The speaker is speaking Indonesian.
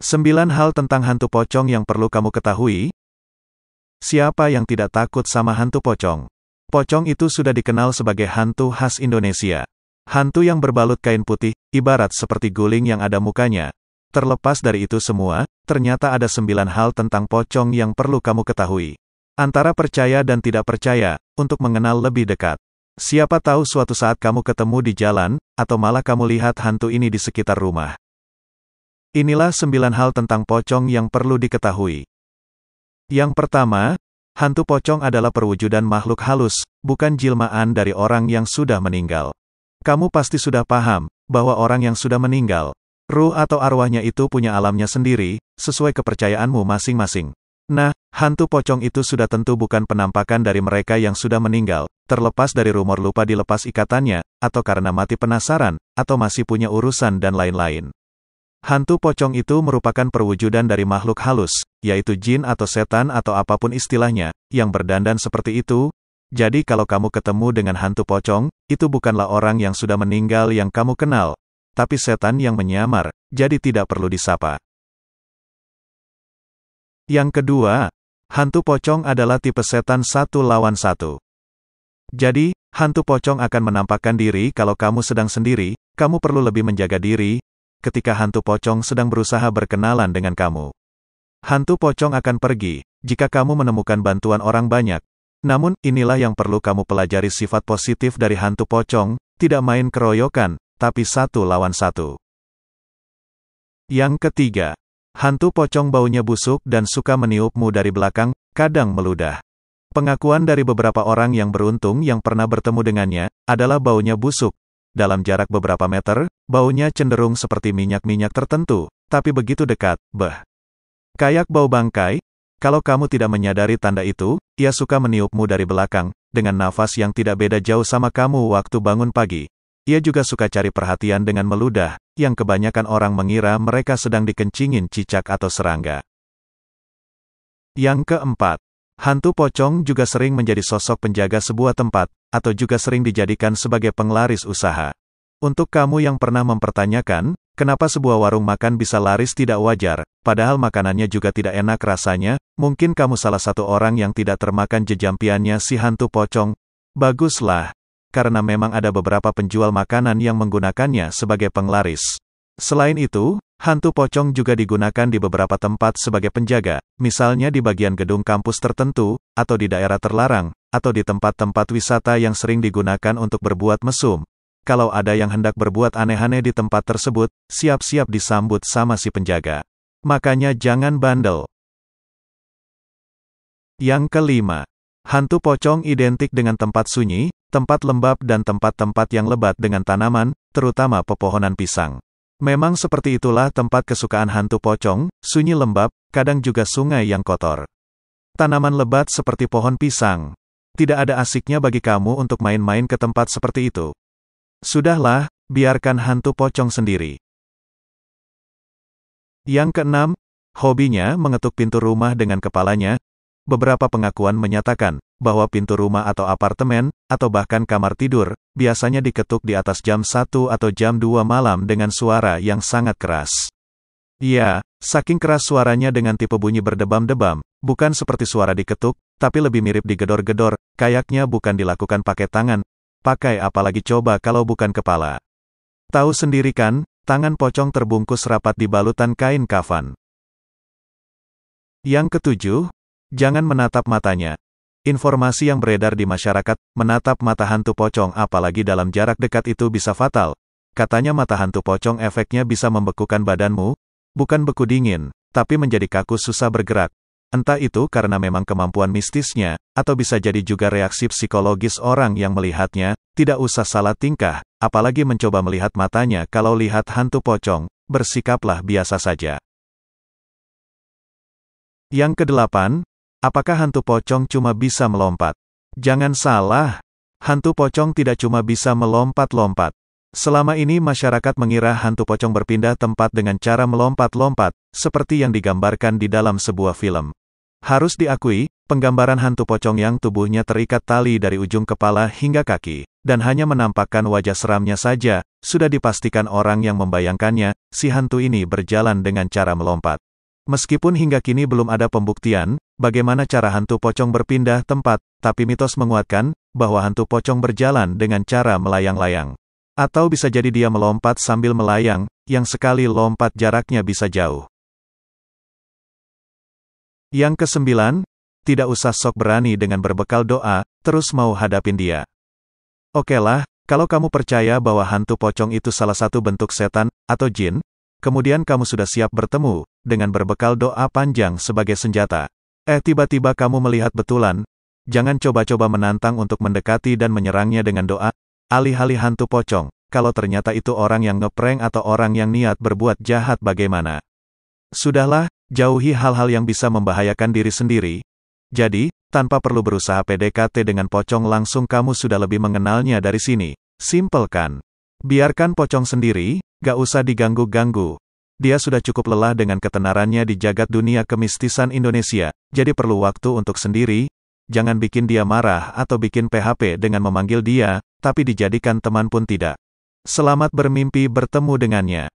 9 hal tentang hantu pocong yang perlu kamu ketahui. Siapa yang tidak takut sama hantu pocong? Pocong itu sudah dikenal sebagai hantu khas Indonesia. Hantu yang berbalut kain putih, ibarat seperti guling yang ada mukanya. Terlepas dari itu semua, ternyata ada sembilan hal tentang pocong yang perlu kamu ketahui. Antara percaya dan tidak percaya, untuk mengenal lebih dekat. Siapa tahu suatu saat kamu ketemu di jalan, atau malah kamu lihat hantu ini di sekitar rumah. Inilah sembilan hal tentang pocong yang perlu diketahui. Yang pertama, hantu pocong adalah perwujudan makhluk halus, bukan jilmaan dari orang yang sudah meninggal. Kamu pasti sudah paham bahwa orang yang sudah meninggal, ruh atau arwahnya itu punya alamnya sendiri, sesuai kepercayaanmu masing-masing. Nah, hantu pocong itu sudah tentu bukan penampakan dari mereka yang sudah meninggal, terlepas dari rumor lupa dilepas ikatannya, atau karena mati penasaran, atau masih punya urusan dan lain-lain. Hantu pocong itu merupakan perwujudan dari makhluk halus, yaitu jin atau setan atau apapun istilahnya, yang berdandan seperti itu. Jadi kalau kamu ketemu dengan hantu pocong, itu bukanlah orang yang sudah meninggal yang kamu kenal, tapi setan yang menyamar, jadi tidak perlu disapa. Yang kedua, hantu pocong adalah tipe setan satu lawan satu. Jadi, hantu pocong akan menampakkan diri kalau kamu sedang sendiri, kamu perlu lebih menjaga diri, ketika hantu pocong sedang berusaha berkenalan dengan kamu. Hantu pocong akan pergi jika kamu menemukan bantuan orang banyak. Namun, inilah yang perlu kamu pelajari sifat positif dari hantu pocong, tidak main keroyokan, tapi satu lawan satu. Yang ketiga, hantu pocong baunya busuk dan suka meniupmu dari belakang, kadang meludah. Pengakuan dari beberapa orang yang beruntung yang pernah bertemu dengannya adalah baunya busuk, dalam jarak beberapa meter, baunya cenderung seperti minyak-minyak tertentu, tapi begitu dekat, bah Kayak bau bangkai, kalau kamu tidak menyadari tanda itu, ia suka meniupmu dari belakang, dengan nafas yang tidak beda jauh sama kamu waktu bangun pagi. Ia juga suka cari perhatian dengan meludah, yang kebanyakan orang mengira mereka sedang dikencingin cicak atau serangga. Yang keempat, hantu pocong juga sering menjadi sosok penjaga sebuah tempat, atau juga sering dijadikan sebagai penglaris usaha. Untuk kamu yang pernah mempertanyakan, kenapa sebuah warung makan bisa laris tidak wajar, padahal makanannya juga tidak enak rasanya, mungkin kamu salah satu orang yang tidak termakan jejampiannya si hantu pocong. Baguslah, karena memang ada beberapa penjual makanan yang menggunakannya sebagai penglaris. Selain itu, hantu pocong juga digunakan di beberapa tempat sebagai penjaga, misalnya di bagian gedung kampus tertentu, atau di daerah terlarang, atau di tempat-tempat wisata yang sering digunakan untuk berbuat mesum. Kalau ada yang hendak berbuat aneh-aneh di tempat tersebut, siap-siap disambut sama si penjaga. Makanya jangan bandel. Yang kelima, hantu pocong identik dengan tempat sunyi, tempat lembab dan tempat-tempat yang lebat dengan tanaman, terutama pepohonan pisang. Memang seperti itulah tempat kesukaan hantu pocong, sunyi lembab, kadang juga sungai yang kotor. Tanaman lebat seperti pohon pisang, tidak ada asiknya bagi kamu untuk main-main ke tempat seperti itu. Sudahlah, biarkan hantu pocong sendiri. Yang keenam, hobinya mengetuk pintu rumah dengan kepalanya. Beberapa pengakuan menyatakan bahwa pintu rumah atau apartemen, atau bahkan kamar tidur, biasanya diketuk di atas jam 1 atau jam 2 malam dengan suara yang sangat keras. Ya, saking keras suaranya dengan tipe bunyi berdebam-debam, bukan seperti suara diketuk, tapi lebih mirip digedor-gedor, kayaknya bukan dilakukan pakai tangan, pakai apalagi coba kalau bukan kepala. Tahu sendiri kan, tangan pocong terbungkus rapat di balutan kain kafan. Yang ketujuh, jangan menatap matanya. Informasi yang beredar di masyarakat, menatap mata hantu pocong apalagi dalam jarak dekat itu bisa fatal. Katanya mata hantu pocong efeknya bisa membekukan badanmu, bukan beku dingin, tapi menjadi kaku susah bergerak. Entah itu karena memang kemampuan mistisnya, atau bisa jadi juga reaksi psikologis orang yang melihatnya, tidak usah salah tingkah, apalagi mencoba melihat matanya kalau lihat hantu pocong, bersikaplah biasa saja. Yang kedelapan, apakah hantu pocong cuma bisa melompat? Jangan salah, hantu pocong tidak cuma bisa melompat-lompat. Selama ini masyarakat mengira hantu pocong berpindah tempat dengan cara melompat-lompat, seperti yang digambarkan di dalam sebuah film. Harus diakui, penggambaran hantu pocong yang tubuhnya terikat tali dari ujung kepala hingga kaki, dan hanya menampakkan wajah seramnya saja, sudah dipastikan orang yang membayangkannya, si hantu ini berjalan dengan cara melompat. Meskipun hingga kini belum ada pembuktian, bagaimana cara hantu pocong berpindah tempat, tapi mitos menguatkan, bahwa hantu pocong berjalan dengan cara melayang-layang. Atau bisa jadi dia melompat sambil melayang, yang sekali lompat jaraknya bisa jauh. Yang kesembilan, tidak usah sok berani dengan berbekal doa, terus mau hadapin dia. Oke lah, kalau kamu percaya bahwa hantu pocong itu salah satu bentuk setan atau jin, kemudian kamu sudah siap bertemu dengan berbekal doa panjang sebagai senjata. Eh, tiba-tiba kamu melihat betulan. Jangan coba-coba menantang untuk mendekati dan menyerangnya dengan doa. Alih-alih hantu pocong, kalau ternyata itu orang yang ngeprank atau orang yang niat berbuat jahat, bagaimana? Sudahlah, Jauhi hal-hal yang bisa membahayakan diri sendiri. Jadi, tanpa perlu berusaha PDKT dengan pocong langsung kamu sudah lebih mengenalnya dari sini. Simple kan? Biarkan pocong sendiri, gak usah diganggu-ganggu. Dia sudah cukup lelah dengan ketenarannya di jagat dunia kemistisan Indonesia, jadi perlu waktu untuk sendiri. Jangan bikin dia marah atau bikin PHP dengan memanggil dia, tapi dijadikan teman pun tidak. Selamat bermimpi bertemu dengannya.